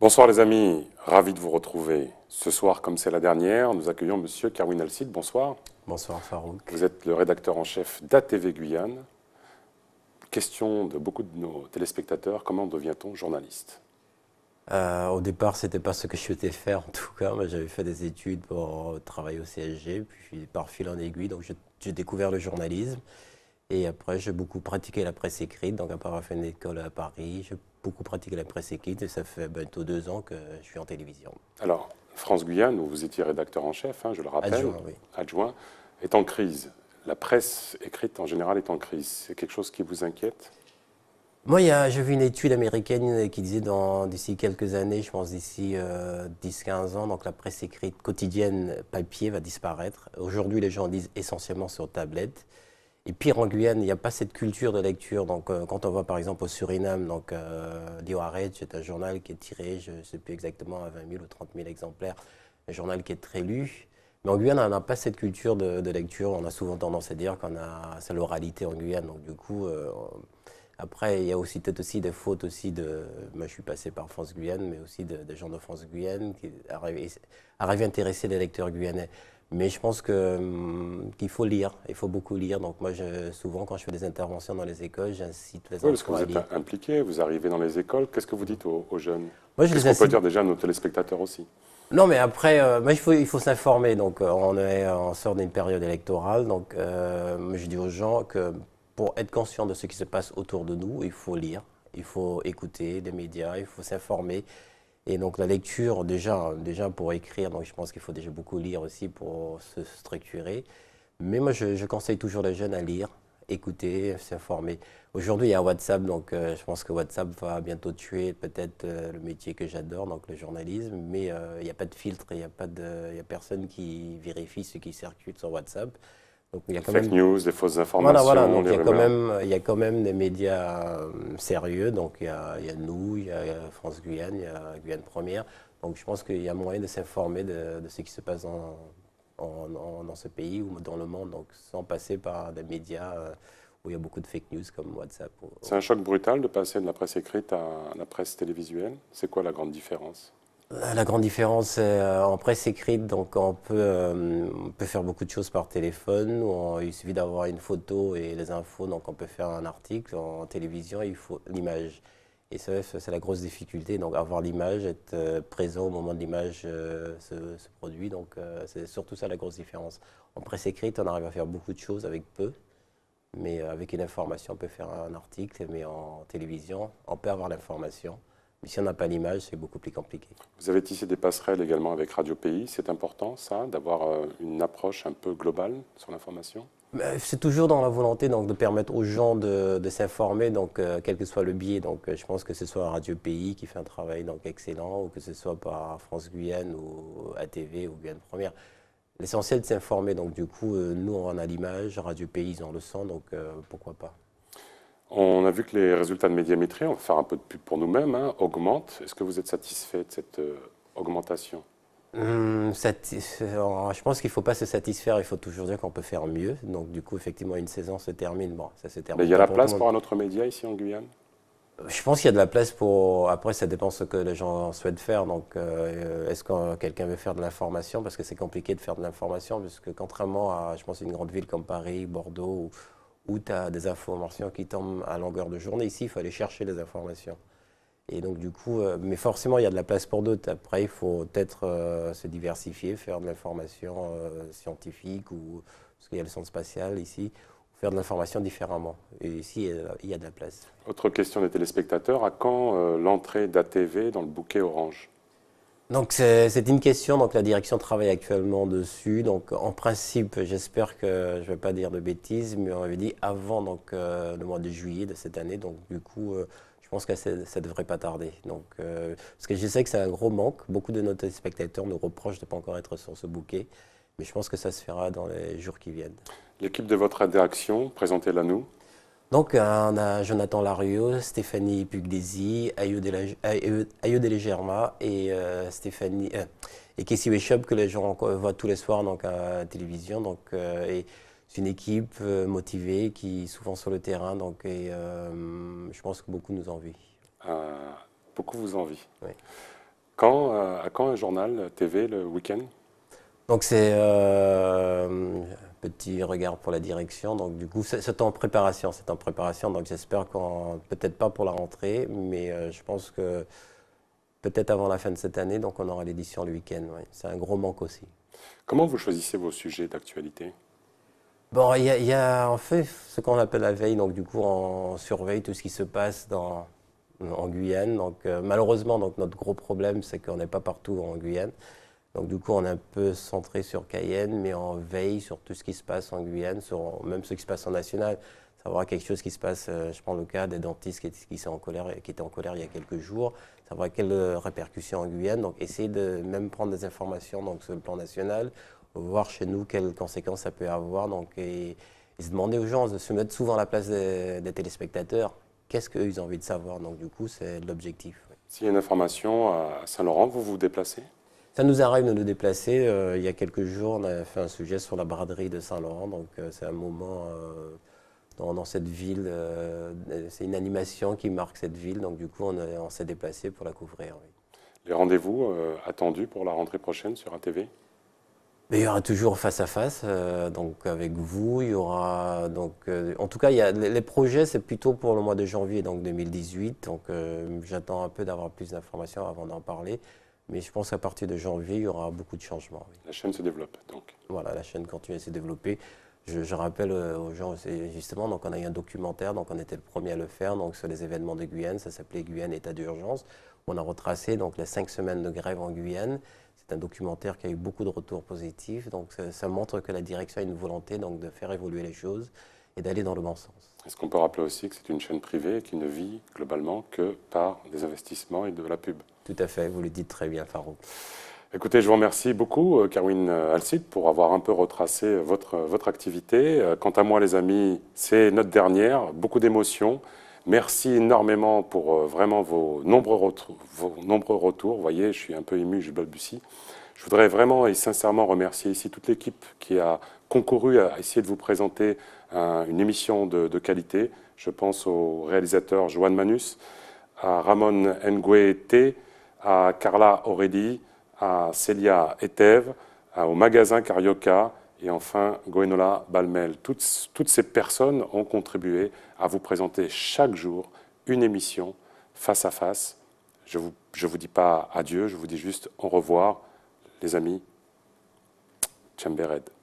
Bonsoir les amis, ravi de vous retrouver. Ce soir, comme c'est la dernière, nous accueillons Monsieur Karwin Alcide. Bonsoir. Bonsoir Farouk. Vous êtes le rédacteur en chef d'ATV Guyane. Question de beaucoup de nos téléspectateurs, comment devient-on journaliste euh, au départ, ce n'était pas ce que je souhaitais faire, en tout cas. J'avais fait des études pour travailler au CSG, puis par fil en aiguille, donc j'ai découvert le journalisme. Et après, j'ai beaucoup pratiqué la presse écrite. Donc, après avoir fait une école à Paris, j'ai beaucoup pratiqué la presse écrite. Et ça fait bientôt deux ans que je suis en télévision. Alors, France-Guyane, où vous étiez rédacteur en chef, hein, je le rappelle, adjoint, est en crise. La presse écrite, en général, est en crise. C'est quelque chose qui vous inquiète moi, j'ai vu une étude américaine qui disait d'ici quelques années, je pense d'ici 10-15 euh, ans, donc la presse écrite quotidienne papier va disparaître. Aujourd'hui, les gens lisent essentiellement sur tablette. Et pire en Guyane, il n'y a pas cette culture de lecture. Donc, euh, quand on voit, par exemple au Suriname, donc euh, c'est un journal qui est tiré, je ne sais plus exactement, à 20 000 ou 30 000 exemplaires, un journal qui est très lu. Mais en Guyane, on n'a pas cette culture de, lecture. On a souvent tendance à dire qu'on a c'est l'oralité en Guyane. Donc, du coup, euh, après, il y a aussi peut-être aussi des fautes aussi de. Moi, je suis passé par France Guyane, mais aussi des gens de France Guyane qui arrivent, arrivent à intéresser les lecteurs guyanais. Mais je pense que hum, qu'il faut lire, il faut beaucoup lire. Donc moi, je, souvent, quand je fais des interventions dans les écoles, j'incite les oui, parce que vous êtes impliqué, vous arrivez dans les écoles. Qu'est-ce que vous dites aux, jeunes moi, je Qu'est-ce qu'on peut dire déjà à nos téléspectateurs aussi non, mais après, euh, il faut, il faut s'informer. Donc, euh, on, est, en sort d'une période électorale. Donc, euh, je dis aux gens que pour être conscient de ce qui se passe autour de nous, il faut lire, il faut écouter des médias, il faut s'informer. Et donc la lecture, déjà, déjà pour écrire, donc je pense qu'il faut déjà beaucoup lire aussi pour se structurer. Mais moi, je, conseille toujours les jeunes à lire, écouter, s'informer. Aujourd'hui, il y a WhatsApp, donc euh, je pense que WhatsApp va bientôt tuer peut-être euh, le métier que j'adore, donc le journalisme, mais euh, il n'y a pas de filtre, il n'y a, pas de, a personne qui vérifie ce qui circule sur WhatsApp il y a quand Fake news, des fausses informations. il, y a quand même, des médias euh, sérieux. Donc, il y, a, nous, il y a France Guyane, il y a Guyane Première. Donc, je pense qu'il y a moyen de s'informer de, ce qui se passe dans, ce pays ou dans le monde, donc sans passer par des médias euh, où il y a beaucoup de fake news comme WhatsApp. C'est un choc brutal de passer de la presse écrite à la presse télévisuelle. C'est quoi la grande différence la grande différence euh, en presse écrite, donc euh, on peut, faire beaucoup de choses par téléphone. On, il suffit d'avoir une photo et les infos, donc on peut faire un article. En, télévision, il faut l'image. Et ça, c'est la grosse difficulté. Donc avoir l'image, être euh, présent au moment de l'image se, produit. Donc c'est surtout ça la grosse différence. En presse écrite, on arrive à faire beaucoup de choses avec peu. Mais avec une information, on peut faire un article. Mais en télévision, on peut avoir l'information mais si on n'a pas l'image, c'est beaucoup plus compliqué. Vous avez tissé des passerelles également avec Radio Pays. C'est important, ça, d'avoir euh, une approche un peu globale sur l'information ben, c'est toujours dans la volonté donc, de permettre aux gens de, s'informer, donc euh, quel que soit le biais. Donc, euh, je pense que ce soit Radio Pays qui fait un travail donc, excellent, ou que ce soit par France Guyane ou ATV ou Guyane Première. L'essentiel, de s'informer. Donc, du coup, nous, on a l'image, Radio Pays, en le sent, donc pourquoi pas. On a vu que les résultats de médiamétrie, on va faire un peu de pub pour nous-mêmes, hein, augmentent. Est-ce que vous êtes satisfait de cette euh, augmentation hum, je pense qu'il ne faut pas se satisfaire, il faut toujours dire qu'on peut faire mieux. Donc du coup, effectivement, une saison se termine. Bon, ça se termine. Mais il y a la place pour un autre média ici en Guyane je pense qu'il y a de la place pour. Après, ça dépend ce que les gens souhaitent faire. Donc, euh, est-ce que quelqu'un veut faire de l'information Parce que c'est compliqué de faire de l'information, puisque que contrairement à, je pense, une grande ville comme Paris, Bordeaux, où tu as des informations qui tombent à longueur de journée. Ici, il faut aller chercher les informations. Et donc, du coup, euh, mais forcément, il y a de la place pour d'autres. Après, il faut peut-être euh, se diversifier, faire de l'information euh, scientifique ou parce qu'il y a le centre spatial ici, faire de l'information différemment. Et ici, il y a de la place. Autre question des téléspectateurs à quand l'entrée d'ATV dans le bouquet orange donc c'est une question, donc la direction travaille actuellement dessus. Donc en principe, j'espère que je ne vais pas dire de bêtises, mais on avait dit avant donc, euh, le mois de juillet de cette année. Donc du coup, euh, je pense que ça ne devrait pas tarder. Donc, euh, parce que je sais que c'est un gros manque. Beaucoup de nos spectateurs nous reprochent de ne pas encore être sur ce bouquet. Mais je pense que ça se fera dans les jours qui viennent. L'équipe de votre interaction, présentez-la nous. Donc, on a Jonathan Lario, Stéphanie Ayo Ayodele Germa et euh, Stéphanie euh, et Casey Bishop que les gens voient tous les soirs donc, à la télévision. Donc, euh, c'est une équipe motivée qui est souvent sur le terrain. Donc, et, je pense que beaucoup nous envient. Ah, beaucoup vous envient. Quand, à quand un journal TV le week-end Donc, c'est petit regard pour la direction. Donc du coup, c'est en préparation, c'est en préparation. Donc j'espère qu'on, peut-être pas pour la rentrée, mais euh, je pense que peut-être avant la fin de cette année, donc on aura l'édition le week-end. Ouais. C'est un gros manque aussi. Comment vous choisissez vos sujets d'actualité Bon, il y, a en fait ce qu'on appelle la veille. Donc du coup, on surveille tout ce qui se passe dans en Guyane. Donc euh, malheureusement, donc notre gros problème, c'est qu'on n'est pas partout en Guyane. Donc du coup, on est un peu centré sur Cayenne, mais on veille sur tout ce qui se passe en Guyane, sur même ce qui se passe en national. Savoir quelque chose qui se passe, euh, je prends le cas des dentistes qui, qui sont en colère, qui étaient en colère il y a quelques jours, savoir quelles euh, répercussions en Guyane. Donc essayer de même prendre des informations donc, sur le plan national, voir chez nous quelles conséquences ça peut avoir. Donc, et, se demander aux gens de se mettre souvent à la place des, des téléspectateurs. Qu'est-ce qu'ils ont envie de savoir Donc du coup, c'est l'objectif. S'il y a une information à Saint-Laurent, vous vous déplacez ça nous arrive de nous déplacer. Euh, il y a quelques jours, on a fait un sujet sur la braderie de Saint-Laurent. Donc, euh, c'est un moment euh, dans, cette ville. c'est une animation qui marque cette ville. Donc, du coup, on, on s'est déplacé pour la couvrir. Les rendez-vous attendus pour la rentrée prochaine sur ATV il y aura toujours face à face, donc avec vous, il y aura donc en tout cas il les, projets c'est plutôt pour le mois de janvier donc 2018, donc j'attends un peu d'avoir plus d'informations avant d'en parler. Mais je pense qu'à partir de janvier, il y aura beaucoup de changements. La chaîne se développe, donc. Voilà, la chaîne continue à se développer. Je, rappelle euh, aux gens, justement, donc on a eu un documentaire, donc on était le premier à le faire, donc sur les événements de Guyane, ça s'appelait Guyane état d'urgence. On a retracé donc les cinq semaines de grève en Guyane. C'est un documentaire qui a eu beaucoup de retours positifs, donc ça, montre que la direction a une volonté de faire évoluer les choses et d'aller dans le bon sens. Est-ce qu'on peut rappeler aussi que c'est une chaîne privée qui ne vit globalement que par des investissements et de la pub Tout à fait, vous le dites très bien, Farouk. Écoutez, je vous remercie beaucoup, euh, Karwin euh, Alcide, pour avoir un peu retracé votre, euh, votre activité. Quant à moi, les amis, c'est notre dernière, beaucoup d'émotions. Merci énormément pour vraiment vos nombreux, retours. Vos nombreux retours. Vous voyez, je suis un peu ému, je balbutie. Je voudrais vraiment et sincèrement remercier ici toute l'équipe qui a concouru à essayer de vous présenter une émission de, qualité. Je pense au réalisateur Joan Manus, à Ramon Nguete, à Carla Oredi, à Celia Etève, au magasin Carioca et enfin Goenola Balmel. Toutes, ces personnes ont contribué à vous présenter chaque jour une émission face à face. Je ne vous, je vous dis pas adieu, je vous dis juste au revoir les amis, Chambered.